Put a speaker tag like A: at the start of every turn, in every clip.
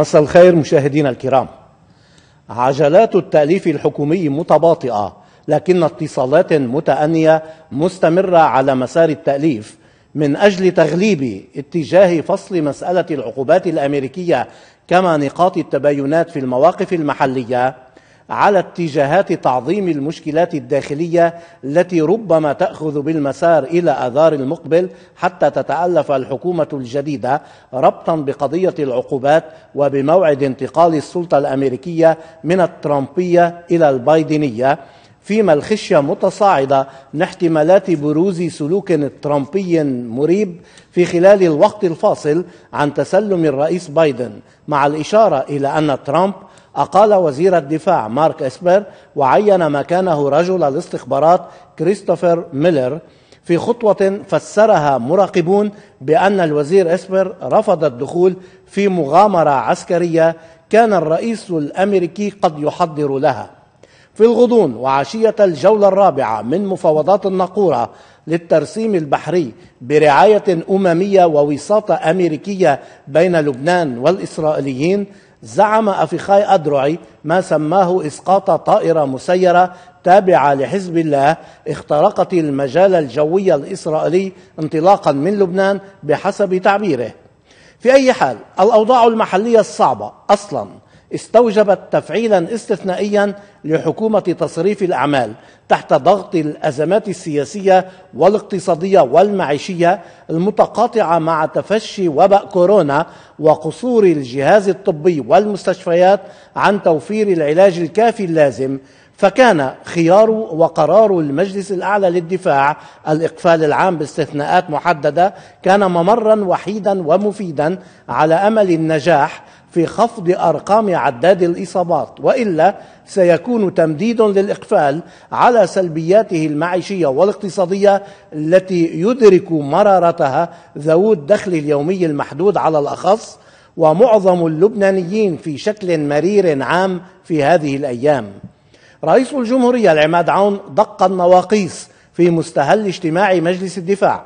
A: مساء الخير مشاهدينا الكرام عجلات التأليف الحكومي متباطئة لكن اتصالات متأنية مستمرة على مسار التأليف من أجل تغليب اتجاه فصل مسألة العقوبات الأمريكية كما نقاط التباينات في المواقف المحلية على اتجاهات تعظيم المشكلات الداخليه التي ربما تاخذ بالمسار الى اذار المقبل حتى تتالف الحكومه الجديده ربطا بقضيه العقوبات وبموعد انتقال السلطه الامريكيه من الترامبيه الى البايدنيه فيما الخشية متصاعدة من احتمالات بروز سلوك ترامبي مريب في خلال الوقت الفاصل عن تسلم الرئيس بايدن مع الإشارة إلى أن ترامب أقال وزير الدفاع مارك إسبر وعين مكانه رجل الاستخبارات كريستوفر ميلر في خطوة فسرها مراقبون بأن الوزير إسبر رفض الدخول في مغامرة عسكرية كان الرئيس الأمريكي قد يحضر لها في الغضون وعشية الجولة الرابعة من مفاوضات النقورة للترسيم البحري برعاية أممية ووساطة أمريكية بين لبنان والإسرائيليين زعم أفيخاي أدرعي ما سماه إسقاط طائرة مسيرة تابعة لحزب الله اخترقت المجال الجوي الإسرائيلي انطلاقا من لبنان بحسب تعبيره في أي حال الأوضاع المحلية الصعبة أصلاً استوجبت تفعيلا استثنائيا لحكومه تصريف الاعمال تحت ضغط الازمات السياسيه والاقتصاديه والمعيشيه المتقاطعه مع تفشي وباء كورونا وقصور الجهاز الطبي والمستشفيات عن توفير العلاج الكافي اللازم فكان خيار وقرار المجلس الاعلى للدفاع الاقفال العام باستثناءات محدده كان ممرا وحيدا ومفيدا على امل النجاح في خفض ارقام عداد الاصابات والا سيكون تمديد للاقفال على سلبياته المعيشيه والاقتصاديه التي يدرك مرارتها ذوو الدخل اليومي المحدود على الاخص ومعظم اللبنانيين في شكل مرير عام في هذه الايام. رئيس الجمهوريه العماد عون دق النواقيس في مستهل اجتماع مجلس الدفاع.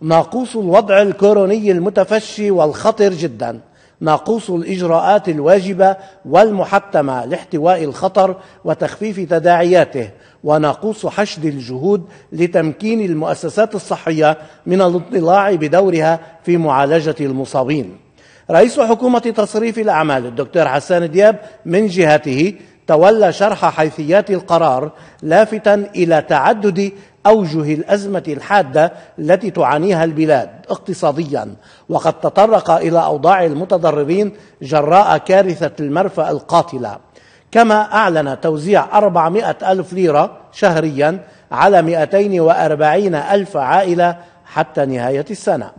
A: ناقوس الوضع الكوروني المتفشي والخطر جدا ناقوس الإجراءات الواجبة والمحتمة لاحتواء الخطر وتخفيف تداعياته وناقوس حشد الجهود لتمكين المؤسسات الصحية من الاطلاع بدورها في معالجة المصابين رئيس حكومة تصريف الأعمال الدكتور حسان دياب من جهته تولى شرح حيثيات القرار لافتا إلى تعدد أوجه الأزمة الحادة التي تعانيها البلاد اقتصاديا وقد تطرق إلى أوضاع المتضررين جراء كارثة المرفأ القاتلة كما أعلن توزيع 400 ألف ليرة شهريا على 240 ألف عائلة حتى نهاية السنة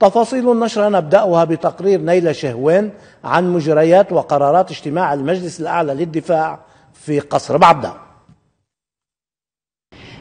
A: تفاصيل النشرة نبدأها بتقرير نيلة شهوان عن مجريات وقرارات اجتماع المجلس الأعلى للدفاع في قصر بعبدة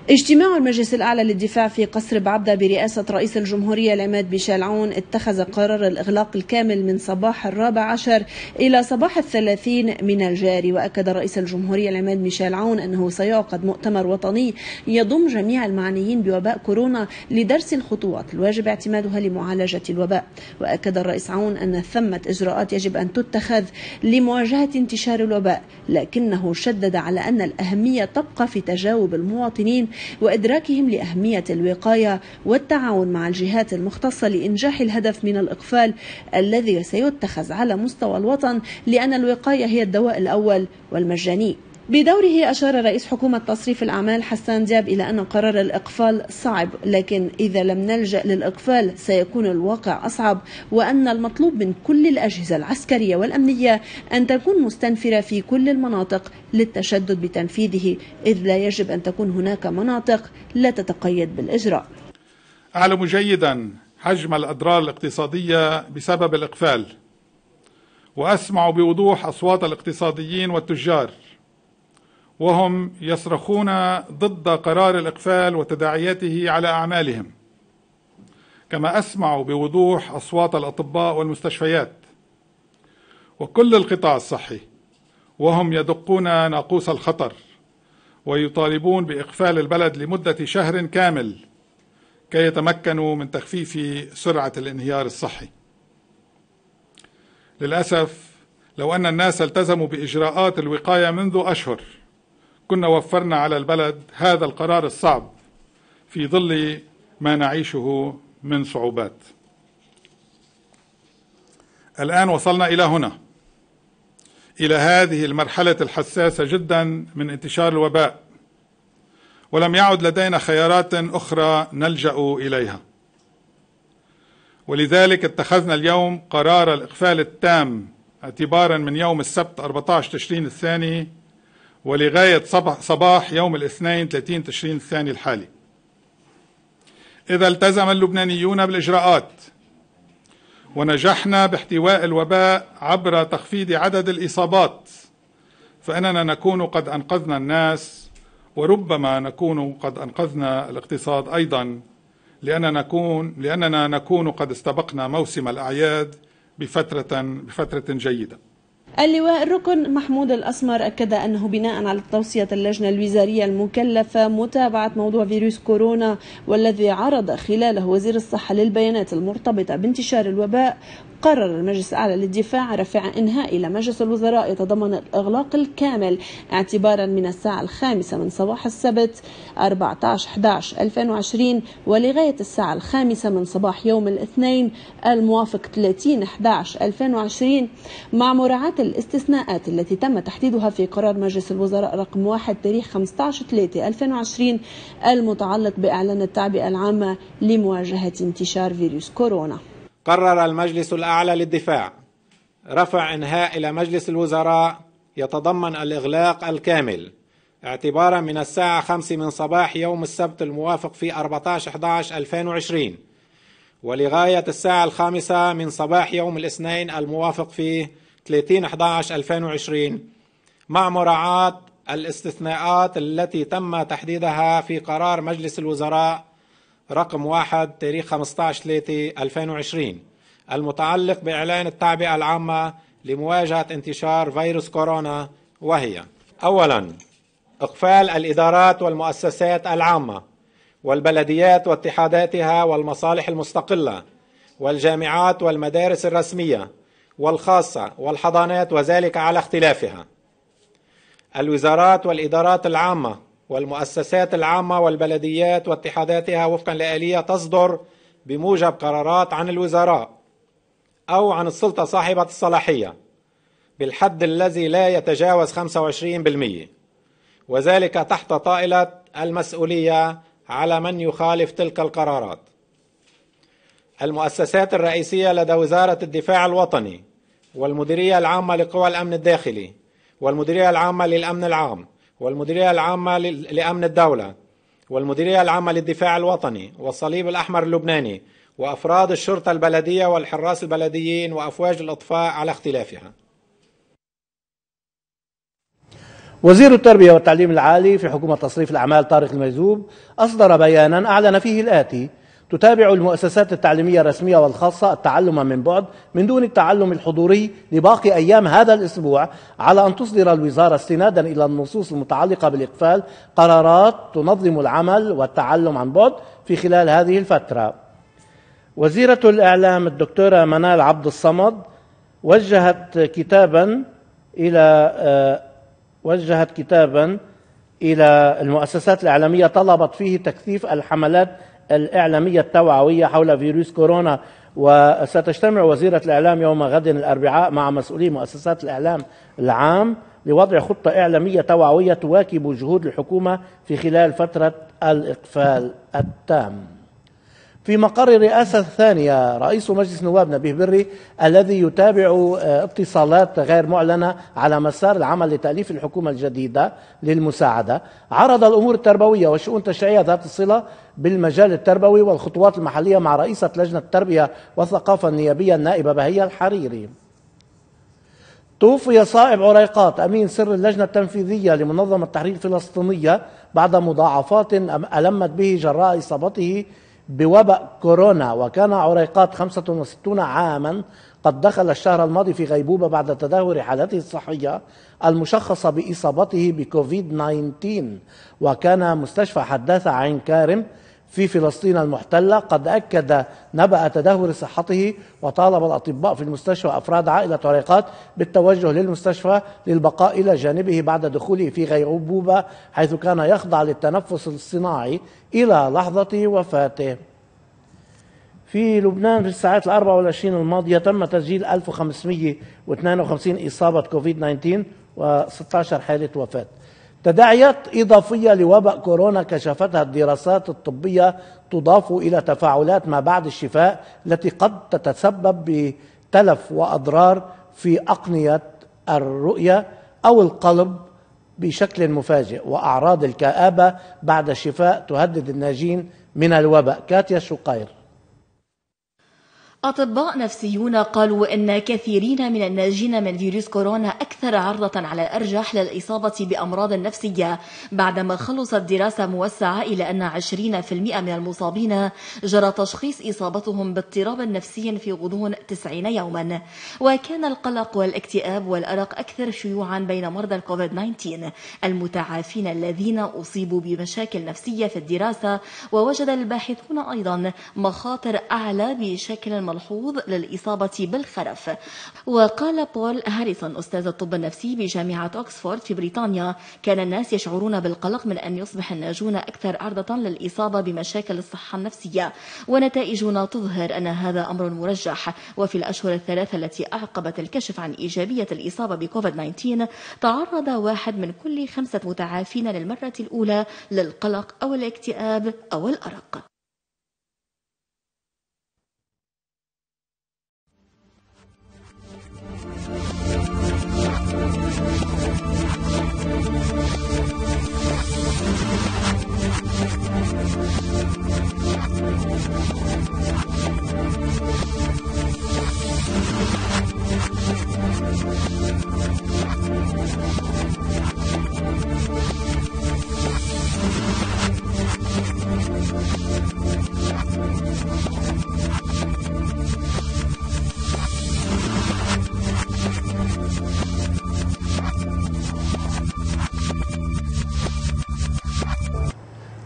B: اجتماع المجلس الأعلى للدفاع في قصر بعبدة برئاسة رئيس الجمهورية العماد ميشيل عون اتخذ قرار الإغلاق الكامل من صباح الرابع عشر إلى صباح الثلاثين من الجاري وأكد رئيس الجمهورية العماد ميشيل عون أنه سيعقد مؤتمر وطني يضم جميع المعنيين بوباء كورونا لدرس الخطوات الواجب اعتمادها لمعالجة الوباء وأكد الرئيس عون أن ثمة إجراءات يجب أن تتخذ لمواجهة انتشار الوباء لكنه شدد على أن الأهمية تبقى في تجاوب المواطنين وإدراكهم لأهمية الوقاية والتعاون مع الجهات المختصة لإنجاح الهدف من الإقفال الذي سيتخذ على مستوى الوطن لأن الوقاية هي الدواء الأول والمجاني بدوره أشار رئيس حكومة تصريف الأعمال حسان دياب إلى أن قرار الإقفال صعب لكن إذا لم نلجأ للإقفال سيكون الواقع أصعب وأن المطلوب من كل الأجهزة العسكرية والأمنية أن تكون مستنفرة في كل المناطق للتشدد بتنفيذه إذ لا يجب أن تكون هناك مناطق لا تتقيد
C: بالإجراء أعلم جيدا حجم الأضرار الاقتصادية بسبب الإقفال وأسمع بوضوح أصوات الاقتصاديين والتجار وهم يصرخون ضد قرار الإقفال وتداعياته على أعمالهم كما أسمع بوضوح أصوات الأطباء والمستشفيات وكل القطاع الصحي وهم يدقون ناقوس الخطر ويطالبون بإقفال البلد لمدة شهر كامل كي يتمكنوا من تخفيف سرعة الانهيار الصحي للأسف لو أن الناس التزموا بإجراءات الوقاية منذ أشهر كنا وفرنا على البلد هذا القرار الصعب في ظل ما نعيشه من صعوبات الآن وصلنا إلى هنا إلى هذه المرحلة الحساسة جدا من انتشار الوباء ولم يعد لدينا خيارات أخرى نلجأ إليها ولذلك اتخذنا اليوم قرار الإقفال التام اعتبارا من يوم السبت 14 تشرين الثاني ولغاية صباح, صباح يوم الاثنين 30 تشرين الثاني الحالي إذا التزم اللبنانيون بالإجراءات ونجحنا باحتواء الوباء عبر تخفيض عدد الإصابات فإننا نكون قد أنقذنا الناس وربما نكون قد أنقذنا الاقتصاد أيضا لأننا نكون, لأننا نكون قد استبقنا موسم الأعياد بفترة, بفترة جيدة
B: اللواء الركن محمود الأسمر أكد أنه بناء على توصية اللجنة الوزارية المكلفة متابعة موضوع فيروس كورونا والذي عرض خلاله وزير الصحة للبيانات المرتبطة بانتشار الوباء قرر المجلس الأعلى للدفاع رفع إنهاء إلى مجلس الوزراء يتضمن الإغلاق الكامل اعتبارا من الساعة الخامسة من صباح السبت 14/11/2020 ولغاية الساعة الخامسة من صباح يوم الاثنين الموافق 30/11/2020 مع مراعاة الاستثناءات التي تم تحديدها في قرار مجلس الوزراء رقم 1 تاريخ 15/3/2020 المتعلق بإعلان التعبئة العامة لمواجهة انتشار فيروس كورونا
D: قرر المجلس الاعلى للدفاع رفع انهاء الى مجلس الوزراء يتضمن الاغلاق الكامل اعتبارا من الساعة 5 من صباح يوم السبت الموافق في 14 11 2020 ولغاية الساعة الخامسة من صباح يوم الاثنين الموافق في 30 11 2020 مع مراعاة الاستثناءات التي تم تحديدها في قرار مجلس الوزراء رقم واحد تاريخ 15 3 2020 المتعلق بإعلان التعبئة العامة لمواجهة انتشار فيروس كورونا وهي أولا إقفال الإدارات والمؤسسات العامة والبلديات واتحاداتها والمصالح المستقلة والجامعات والمدارس الرسمية والخاصة والحضانات وذلك على اختلافها الوزارات والإدارات العامة والمؤسسات العامة والبلديات واتحاداتها وفقا لآلية تصدر بموجب قرارات عن الوزراء أو عن السلطة صاحبة الصلاحية بالحد الذي لا يتجاوز 25% وذلك تحت طائلة المسؤولية على من يخالف تلك القرارات المؤسسات الرئيسية لدى وزارة الدفاع الوطني والمديرية العامة لقوى الأمن الداخلي والمديرية العامة للأمن العام والمديرية العامة لأمن الدولة والمديرية العامة للدفاع الوطني والصليب الأحمر اللبناني وأفراد الشرطة البلدية والحراس البلديين وأفواج الإطفاء على اختلافها
A: وزير التربية والتعليم العالي في حكومة تصريف الأعمال طارق المجذوب أصدر بيانا أعلن فيه الآتي تتابع المؤسسات التعليمية الرسمية والخاصة التعلم من بعد من دون التعلم الحضوري لباقي أيام هذا الأسبوع على أن تصدر الوزارة استنادا إلى النصوص المتعلقة بالإقفال قرارات تنظم العمل والتعلم عن بعد في خلال هذه الفترة وزيرة الإعلام الدكتورة منال عبد الصمد وجهت كتابا إلى آه، وجهت كتابا إلى المؤسسات الإعلامية طلبت فيه تكثيف الحملات الإعلامية التوعوية حول فيروس كورونا وستجتمع وزيرة الإعلام يوم غد الأربعاء مع مسؤولي مؤسسات الإعلام العام لوضع خطة إعلامية توعوية تواكب جهود الحكومة في خلال فترة الإقفال التام في مقر الرئاسة الثانية رئيس مجلس نواب نبيه بري الذي يتابع آه، اتصالات غير معلنة على مسار العمل لتأليف الحكومة الجديدة للمساعدة عرض الأمور التربوية والشؤون التشريعية ذات الصلة بالمجال التربوي والخطوات المحلية مع رئيسة لجنة التربية والثقافة النيابية النائبة بهية الحريري توفي صائب عريقات أمين سر اللجنة التنفيذية لمنظمة التحرير الفلسطينية بعد مضاعفات ألمت به جراء إصابته بوباء كورونا وكان عريقات 65 عاما قد دخل الشهر الماضي في غيبوبة بعد تدهور حالته الصحية المشخصة بإصابته بكوفيد 19 وكان مستشفى حداثة عين كارم في فلسطين المحتلة قد أكد نبأ تدهور صحته وطالب الأطباء في المستشفى أفراد عائلة عريقات بالتوجه للمستشفى للبقاء إلى جانبه بعد دخوله في غيبوبة حيث كان يخضع للتنفس الصناعي إلى لحظة وفاته في لبنان في الساعات الأربع والعشرين الماضية تم تسجيل 1552 إصابة كوفيد 19 و16 حالة وفاة تداعيات إضافية لوباء كورونا كشفتها الدراسات الطبية تضاف إلى تفاعلات ما بعد الشفاء التي قد تتسبب بتلف وأضرار في أقنية الرؤية أو القلب بشكل مفاجئ وأعراض الكآبة بعد الشفاء تهدد الناجين من الوباء كاتيا شقير
E: أطباء نفسيون قالوا أن كثيرين من الناجين من فيروس كورونا أكثر عرضة على الأرجح للإصابة بأمراض نفسية بعدما خلصت دراسة موسعة إلى أن 20% من المصابين جرى تشخيص إصابتهم باضطراب نفسي في غضون 90 يوما وكان القلق والاكتئاب والأرق أكثر شيوعا بين مرضى الكوفيد 19 المتعافين الذين أصيبوا بمشاكل نفسية في الدراسة ووجد الباحثون أيضا مخاطر أعلى بشكل ملحوظ للإصابة بالخرف وقال بول هاريسون أستاذ الطب النفسي بجامعة أكسفورد في بريطانيا كان الناس يشعرون بالقلق من أن يصبح الناجون أكثر عرضة للإصابة بمشاكل الصحة النفسية ونتائجنا تظهر أن هذا أمر مرجح وفي الأشهر الثلاثة التي أعقبت الكشف عن إيجابية الإصابة بكوفيد 19 تعرض واحد من كل خمسة متعافين للمرة الأولى للقلق أو الاكتئاب أو الأرق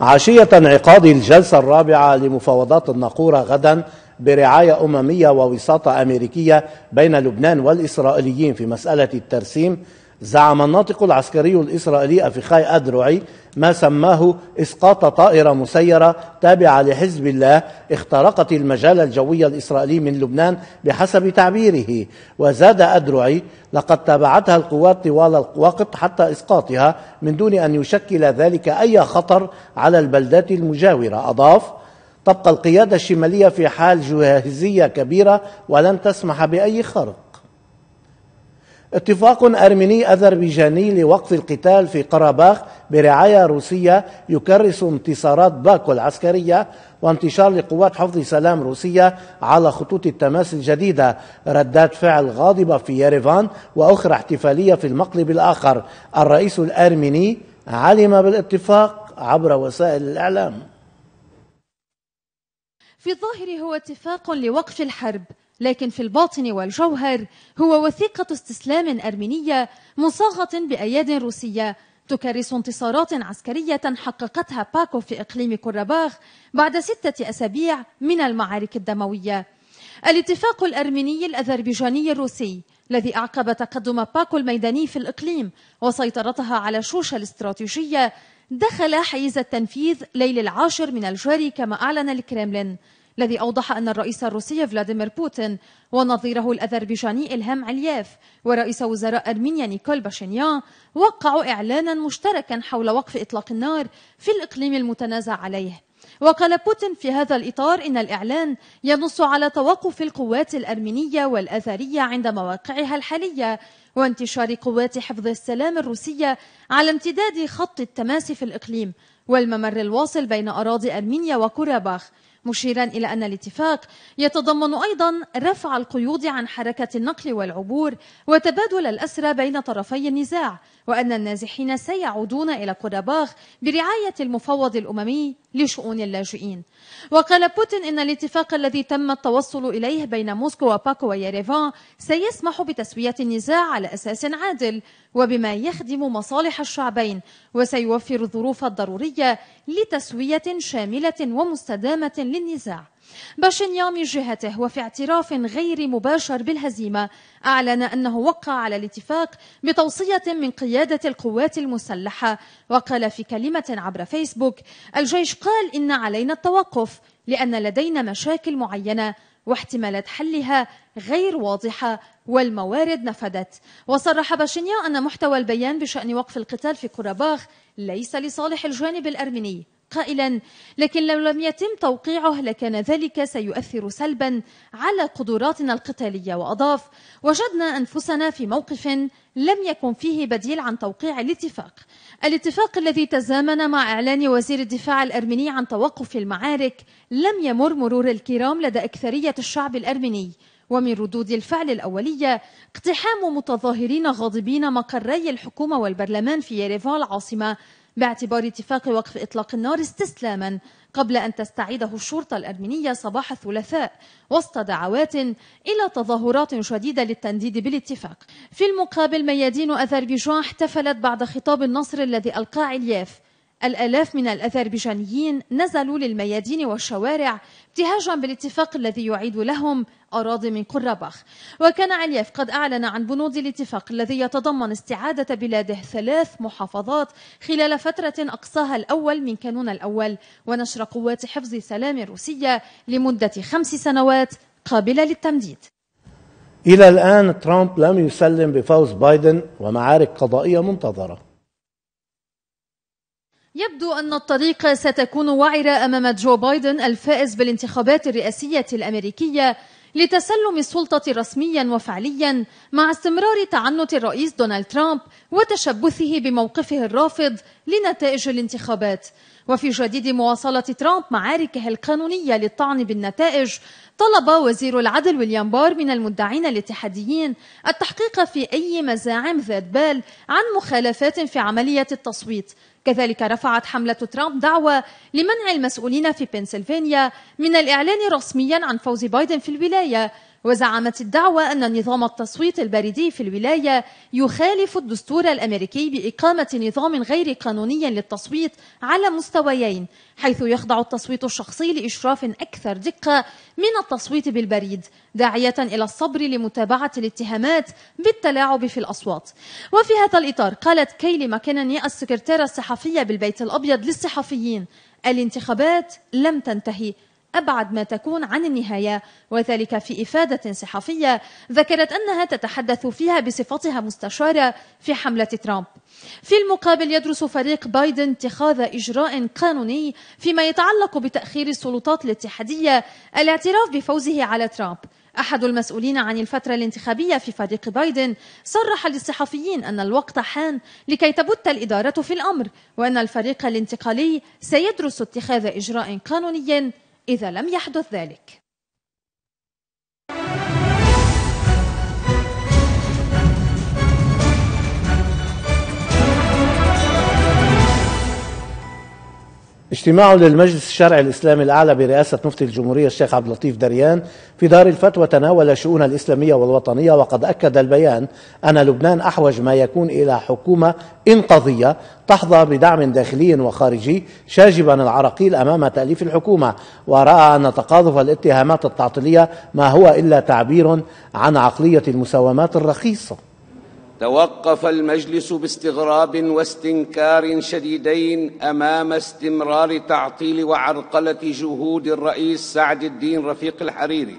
A: عشية انعقاد الجلسة الرابعة لمفاوضات الناقورة غدا برعاية أممية ووساطة أمريكية بين لبنان والإسرائيليين في مسألة الترسيم زعم الناطق العسكري الإسرائيلي أفيخاي أدرعي ما سماه إسقاط طائرة مسيرة تابعة لحزب الله اخترقت المجال الجوي الإسرائيلي من لبنان بحسب تعبيره وزاد أدرعي لقد تابعتها القوات طوال الوقت حتى إسقاطها من دون أن يشكل ذلك أي خطر على البلدات المجاورة أضاف تبقى القيادة الشمالية في حال جاهزية كبيرة ولن تسمح بأي خرق اتفاق أرميني أذربيجاني لوقف القتال في قرباخ برعاية روسية يكرس انتصارات باكو العسكرية وانتشار لقوات حفظ سلام روسية على خطوط التماس الجديدة ردات فعل غاضبة في يريفان وأخرى احتفالية في المقلب الآخر الرئيس الأرميني علم بالاتفاق عبر وسائل الإعلام
F: في الظاهر هو اتفاق لوقف الحرب لكن في الباطن والجوهر هو وثيقة استسلام أرمينية مصاغة بأياد روسية تكرس انتصارات عسكرية حققتها باكو في إقليم كرباخ بعد ستة أسابيع من المعارك الدموية. الاتفاق الأرميني الأذربيجاني الروسي الذي أعقب تقدم باكو الميداني في الإقليم وسيطرتها على شوشة الاستراتيجية دخل حيز التنفيذ ليل العاشر من الجاري كما أعلن الكرملين الذي أوضح أن الرئيس الروسي فلاديمير بوتين ونظيره الأذربيجاني إلهام علياف ورئيس وزراء أرمينيا نيكول باشينيان وقعوا إعلانا مشتركا حول وقف إطلاق النار في الإقليم المتنازع عليه وقال بوتين في هذا الإطار إن الإعلان ينص على توقف القوات الأرمينية والأذرية عند مواقعها الحالية وانتشار قوات حفظ السلام الروسية على امتداد خط التماس في الإقليم والممر الواصل بين أراضي أرمينيا وكوراباخ مشيرا إلى أن الاتفاق يتضمن أيضا رفع القيود عن حركة النقل والعبور وتبادل الأسرى بين طرفي النزاع وأن النازحين سيعودون إلى قرباغ برعاية المفوض الأممي لشؤون اللاجئين وقال بوتين إن الاتفاق الذي تم التوصل إليه بين موسكو وباكو ويريفان سيسمح بتسوية النزاع على أساس عادل وبما يخدم مصالح الشعبين وسيوفر الظروف الضرورية لتسوية شاملة ومستدامة للنزاع باشينيان من جهته وفي اعتراف غير مباشر بالهزيمة أعلن أنه وقع على الاتفاق بتوصية من قيادة القوات المسلحة وقال في كلمة عبر فيسبوك الجيش قال إن علينا التوقف لأن لدينا مشاكل معينة واحتمالات حلها غير واضحة والموارد نفدت وصرح باشينيان أن محتوى البيان بشأن وقف القتال في كوراباخ ليس لصالح الجانب الأرميني قائلا لكن لو لم يتم توقيعه لكان ذلك سيؤثر سلبا على قدراتنا القتاليه واضاف وجدنا انفسنا في موقف لم يكن فيه بديل عن توقيع الاتفاق الاتفاق الذي تزامن مع اعلان وزير الدفاع الارمني عن توقف المعارك لم يمر مرور الكرام لدى اكثريه الشعب الارمني ومن ردود الفعل الأولية اقتحام متظاهرين غاضبين مقري الحكومة والبرلمان في يريفان العاصمة باعتبار اتفاق وقف إطلاق النار استسلاما قبل أن تستعيده الشرطة الأرمينية صباح الثلاثاء وسط دعوات إلى تظاهرات شديدة للتنديد بالاتفاق في المقابل ميادين أذربيجان احتفلت بعد خطاب النصر الذي ألقى علياف الآلاف من الأذربيجانيين نزلوا للميادين والشوارع ابتهاجا بالاتفاق الذي يعيد لهم أراضي من قرباخ وكان علياف قد أعلن عن بنود الاتفاق الذي يتضمن استعادة بلاده ثلاث محافظات خلال فترة أقصاها الأول من كانون الأول ونشر قوات حفظ سلام روسية لمدة خمس سنوات قابلة للتمديد
A: إلى الآن ترامب لم يسلم بفوز بايدن ومعارك قضائية منتظرة
F: يبدو أن الطريق ستكون وعرة أمام جو بايدن الفائز بالانتخابات الرئاسية الأمريكية لتسلم السلطة رسميا وفعليا مع استمرار تعنت الرئيس دونالد ترامب وتشبثه بموقفه الرافض لنتائج الانتخابات وفي جديد مواصلة ترامب معاركه القانونية للطعن بالنتائج طلب وزير العدل ويليام بار من المدعين الاتحاديين التحقيق في أي مزاعم ذات بال عن مخالفات في عملية التصويت كذلك رفعت حملة ترامب دعوة لمنع المسؤولين في بنسلفانيا من الإعلان رسميا عن فوز بايدن في الولاية وزعمت الدعوة أن نظام التصويت البريدي في الولاية يخالف الدستور الأمريكي بإقامة نظام غير قانوني للتصويت على مستويين حيث يخضع التصويت الشخصي لإشراف أكثر دقة من التصويت بالبريد داعية إلى الصبر لمتابعة الاتهامات بالتلاعب في الأصوات وفي هذا الإطار قالت كيلي ماكنني السكرتيرة الصحفية بالبيت الأبيض للصحفيين الانتخابات لم تنتهي أبعد ما تكون عن النهاية وذلك في إفادة صحفية ذكرت أنها تتحدث فيها بصفتها مستشارة في حملة ترامب في المقابل يدرس فريق بايدن اتخاذ إجراء قانوني فيما يتعلق بتأخير السلطات الاتحادية الاعتراف بفوزه على ترامب أحد المسؤولين عن الفترة الانتخابية في فريق بايدن صرح للصحفيين أن الوقت حان لكي تبت الإدارة في الأمر وأن الفريق الانتقالي سيدرس اتخاذ إجراء قانوني إذا لم يحدث ذلك
A: اجتماع للمجلس الشرعي الإسلامي الأعلى برئاسة مفتي الجمهورية الشيخ عبد اللطيف دريان في دار الفتوى تناول الشؤون الإسلامية والوطنية وقد أكد البيان أن لبنان أحوج ما يكون إلى حكومة إنقاذية تحظى بدعم داخلي وخارجي شاجبا العراقيل أمام تأليف الحكومة ورأى أن تقاذف الاتهامات التعطيلية ما هو إلا تعبير عن عقلية المساومات الرخيصة
G: توقف المجلس باستغراب واستنكار شديدين امام استمرار تعطيل وعرقله جهود الرئيس سعد الدين رفيق الحريري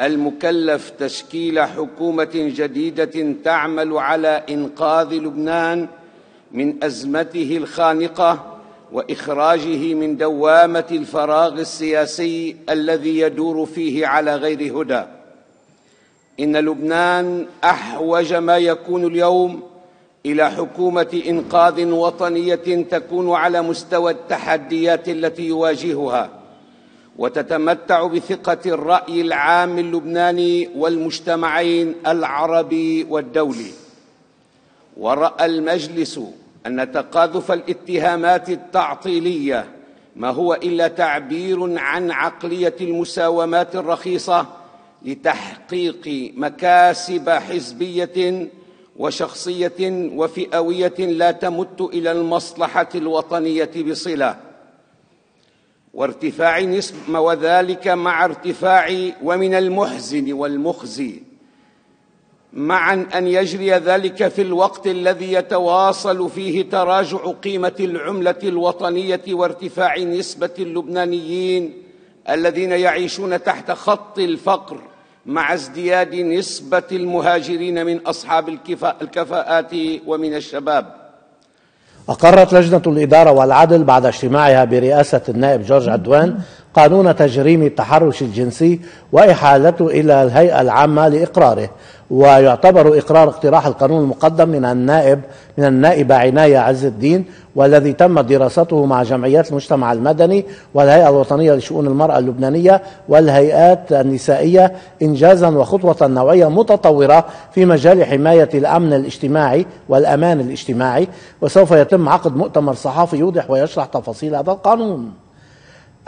G: المكلف تشكيل حكومه جديده تعمل على انقاذ لبنان من ازمته الخانقه واخراجه من دوامه الفراغ السياسي الذي يدور فيه على غير هدى إن لبنان أحوج ما يكون اليوم إلى حكومة إنقاذ وطنية تكون على مستوى التحديات التي يواجهها وتتمتع بثقة الرأي العام اللبناني والمجتمعين العربي والدولي ورأى المجلس أن تقاذف الاتهامات التعطيلية ما هو إلا تعبير عن عقلية المساومات الرخيصة لتحقيق مكاسب حزبيه وشخصيه وفئويه لا تمت الى المصلحه الوطنيه بصله وارتفاع نسب وذلك مع ارتفاع ومن المحزن والمخزي معا أن يجري ذلك في الوقت الذي يتواصل فيه تراجع قيمة العملة الوطنية وارتفاع نسبة اللبنانيين الذين يعيشون تحت خط الفقر مع ازدياد نسبة المهاجرين من أصحاب الكفاء الكفاءات ومن الشباب
A: أقرت لجنة الإدارة والعدل بعد اجتماعها برئاسة النائب جورج عدوان قانون تجريم التحرش الجنسي وإحالته إلى الهيئة العامة لإقراره ويعتبر إقرار اقتراح القانون المقدم من النائب من النائبه عناية عز الدين والذي تم دراسته مع جمعيات المجتمع المدني والهيئة الوطنية لشؤون المرأة اللبنانية والهيئات النسائية إنجازا وخطوة نوعية متطورة في مجال حماية الأمن الاجتماعي والأمان الاجتماعي وسوف يتم عقد مؤتمر صحفي يوضح ويشرح تفاصيل هذا القانون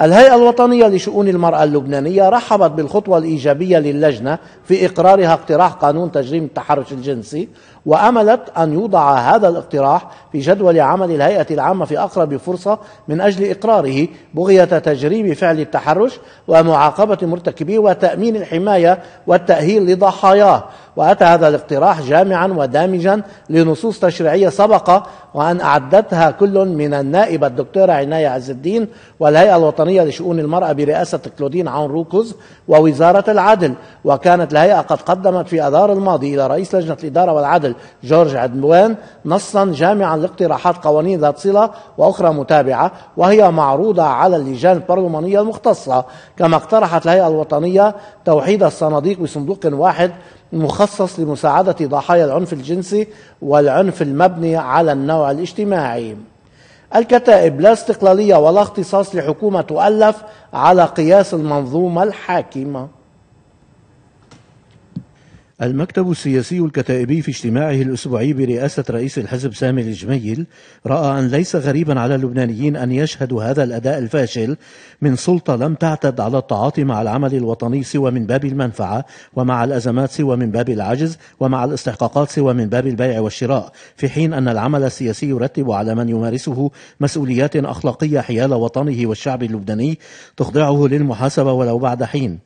A: الهيئة الوطنية لشؤون المرأة اللبنانية رحبت بالخطوة الإيجابية للجنة في إقرارها اقتراح قانون تجريم التحرش الجنسي وأملت أن يوضع هذا الاقتراح في جدول عمل الهيئة العامة في أقرب فرصة من أجل إقراره بغية تجريم فعل التحرش ومعاقبة مرتكبيه وتأمين الحماية والتأهيل لضحاياه وأتى هذا الاقتراح جامعا ودامجا لنصوص تشريعية سبقة وأن أعدتها كل من النائبة الدكتورة عناية عز الدين والهيئة الوطنية لشؤون المرأة برئاسة كلودين عون روكوز ووزارة العدل وكانت الهيئة قد قدمت في أذار الماضي إلى رئيس لجنة الإدارة والعدل جورج عدموان نصا جامعا لاقتراحات قوانين ذات صلة وأخرى متابعة وهي معروضة على اللجان البرلمانية المختصة كما اقترحت الهيئة الوطنية توحيد الصناديق بصندوق واحد مخصص لمساعدة ضحايا العنف الجنسي والعنف المبني على النوع الاجتماعي الكتائب لا استقلالية ولا اختصاص لحكومة تؤلف على قياس المنظومة الحاكمة المكتب السياسي الكتائبي في اجتماعه الأسبوعي برئاسة رئيس الحزب سامي الجميل رأى أن ليس غريبا على اللبنانيين أن يشهدوا هذا الأداء الفاشل من سلطة لم تعتد على التعاطي مع العمل الوطني سوى من باب المنفعة ومع الأزمات سوى من باب العجز ومع الاستحقاقات سوى من باب البيع والشراء في حين أن العمل السياسي يرتب على من يمارسه مسؤوليات أخلاقية حيال وطنه والشعب اللبناني تخضعه للمحاسبة ولو بعد حين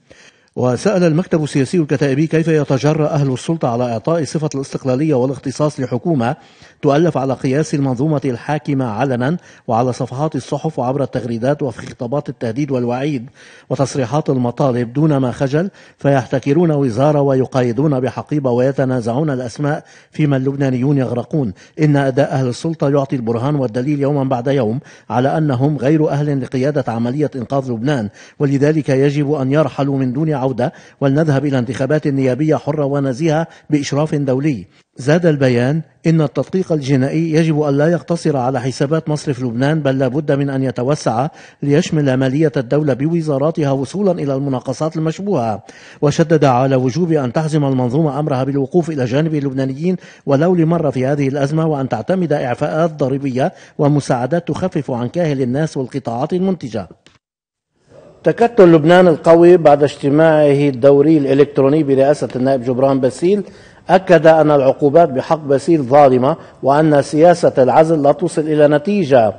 A: وسأل المكتب السياسي الكتائبي كيف يتجرأ أهل السلطة على إعطاء صفة الاستقلالية والاختصاص لحكومة تؤلف على قياس المنظومة الحاكمة علنا وعلى صفحات الصحف وعبر التغريدات وفي خطابات التهديد والوعيد وتصريحات المطالب دون ما خجل فيحتكرون وزارة ويقيدون بحقيبة ويتنازعون الأسماء فيما اللبنانيون يغرقون إن أداء أهل السلطة يعطي البرهان والدليل يوما بعد يوم على أنهم غير أهل لقيادة عملية إنقاذ لبنان ولذلك يجب أن يرحلوا من دون العودة ولنذهب إلى انتخابات نيابية حرة ونزيهة بإشراف دولي زاد البيان إن التدقيق الجنائي يجب أن لا يقتصر على حسابات مصرف لبنان بل لابد من أن يتوسع ليشمل ماليه الدولة بوزاراتها وصولا إلى المناقصات المشبوهة وشدد على وجوب أن تحزم المنظومة أمرها بالوقوف إلى جانب اللبنانيين ولو لمرة في هذه الأزمة وأن تعتمد إعفاءات ضريبية ومساعدات تخفف عن كاهل الناس والقطاعات المنتجة تكتل لبنان القوي بعد اجتماعه الدوري الإلكتروني برئاسة النائب جبران باسيل أكد أن العقوبات بحق باسيل ظالمة وأن سياسة العزل لا تصل إلى نتيجة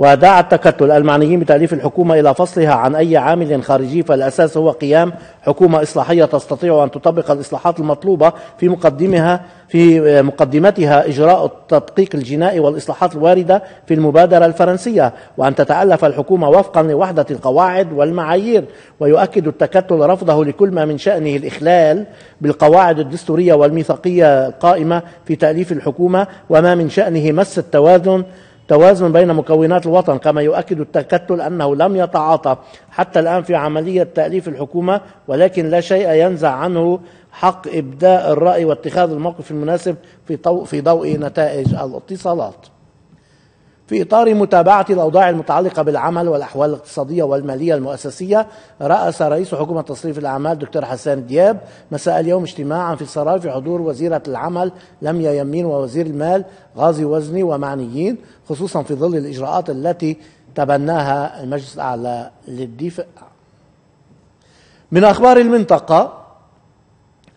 A: ودعا التكتل المعنيين بتأليف الحكومة إلى فصلها عن أي عامل خارجي فالأساس هو قيام حكومة إصلاحية تستطيع أن تطبق الإصلاحات المطلوبة في مقدمها في مقدمتها إجراء التدقيق الجنائي والإصلاحات الواردة في المبادرة الفرنسية وأن تتألف الحكومة وفقا لوحدة القواعد والمعايير ويؤكد التكتل رفضه لكل ما من شأنه الإخلال بالقواعد الدستورية والميثاقية القائمة في تأليف الحكومة وما من شأنه مس التوازن توازن بين مكونات الوطن كما يؤكد التكتل أنه لم يتعاطى حتى الآن في عملية تأليف الحكومة ولكن لا شيء ينزع عنه حق إبداء الرأي واتخاذ الموقف المناسب في ضوء نتائج الاتصالات في إطار متابعة الأوضاع المتعلقة بالعمل والأحوال الاقتصادية والمالية المؤسسية رأس رئيس حكومة تصريف الأعمال دكتور حسان دياب مساء اليوم اجتماعا في السراي في حضور وزيرة العمل لميا يمين ووزير المال غازي وزني ومعنيين خصوصا في ظل الإجراءات التي تبناها المجلس الأعلى للدفاع من أخبار المنطقة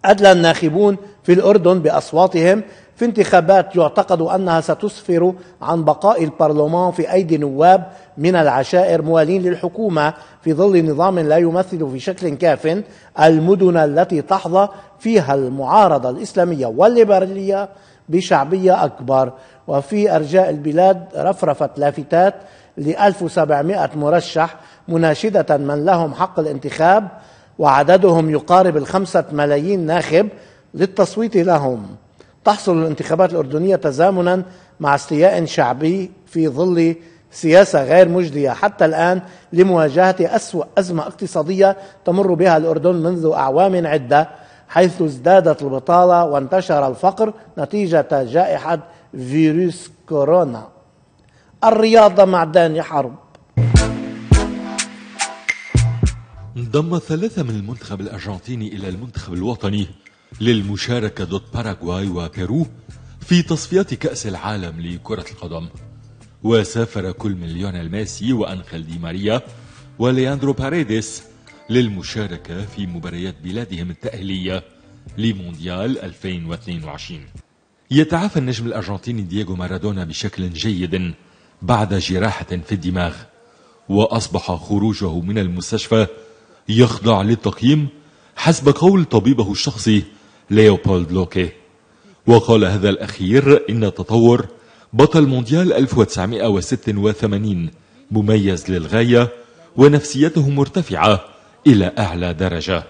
A: أدلى الناخبون في الأردن بأصواتهم في انتخابات يعتقد أنها ستسفر عن بقاء البرلمان في أيدي نواب من العشائر موالين للحكومة في ظل نظام لا يمثل في شكل كاف المدن التي تحظى فيها المعارضة الإسلامية والليبرالية بشعبية أكبر وفي أرجاء البلاد رفرفت لافتات ل 1700 مرشح مناشدة من لهم حق الانتخاب وعددهم يقارب الخمسة ملايين ناخب للتصويت لهم تحصل الانتخابات الأردنية تزامنا مع استياء شعبي في ظل سياسة غير مجدية حتى الآن لمواجهة أسوأ أزمة اقتصادية تمر بها الأردن منذ أعوام عدة حيث ازدادت البطالة وانتشر الفقر نتيجة جائحة فيروس كورونا الرياضة مع داني حرب
H: انضم ثلاثة من المنتخب الأرجنتيني إلى المنتخب الوطني للمشاركة ضد باراغواي وبيرو في تصفيات كأس العالم لكرة القدم وسافر كل من ليونيل ميسي وأنخيل دي ماريا ولياندرو باريديس للمشاركة في مباريات بلادهم التأهلية لمونديال 2022 يتعافى النجم الأرجنتيني دييغو مارادونا بشكل جيد بعد جراحة في الدماغ وأصبح خروجه من المستشفى يخضع للتقييم حسب قول طبيبه الشخصي ليوبولد لوكي وقال هذا الأخير إن تطور بطل مونديال 1986 مميز للغاية ونفسيته مرتفعة إلى أعلى درجة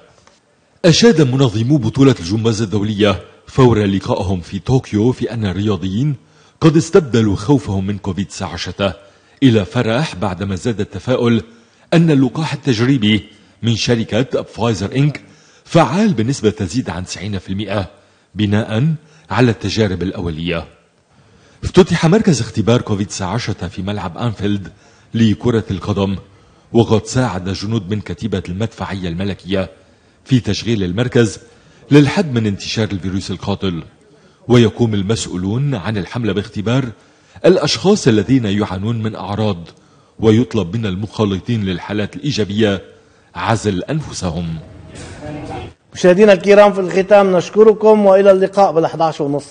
H: أشاد منظمو بطولة الجمباز الدولية فور لقائهم في طوكيو في أن الرياضيين قد استبدلوا خوفهم من كوفيد 19 إلى فرح بعدما زاد التفاؤل أن اللقاح التجريبي من شركة فايزر إنك فعال بنسبة تزيد عن 90% بناء على التجارب الأولية افتتح مركز اختبار كوفيد-19 في ملعب أنفيلد لكرة القدم وقد ساعد جنود من كتيبة المدفعية الملكية في تشغيل المركز للحد من انتشار الفيروس القاتل ويقوم المسؤولون عن الحملة باختبار الأشخاص الذين يعانون من أعراض ويطلب من المخالطين للحالات الإيجابية عزل أنفسهم
A: مشاهدينا الكرام في الختام نشكركم والى اللقاء بال 11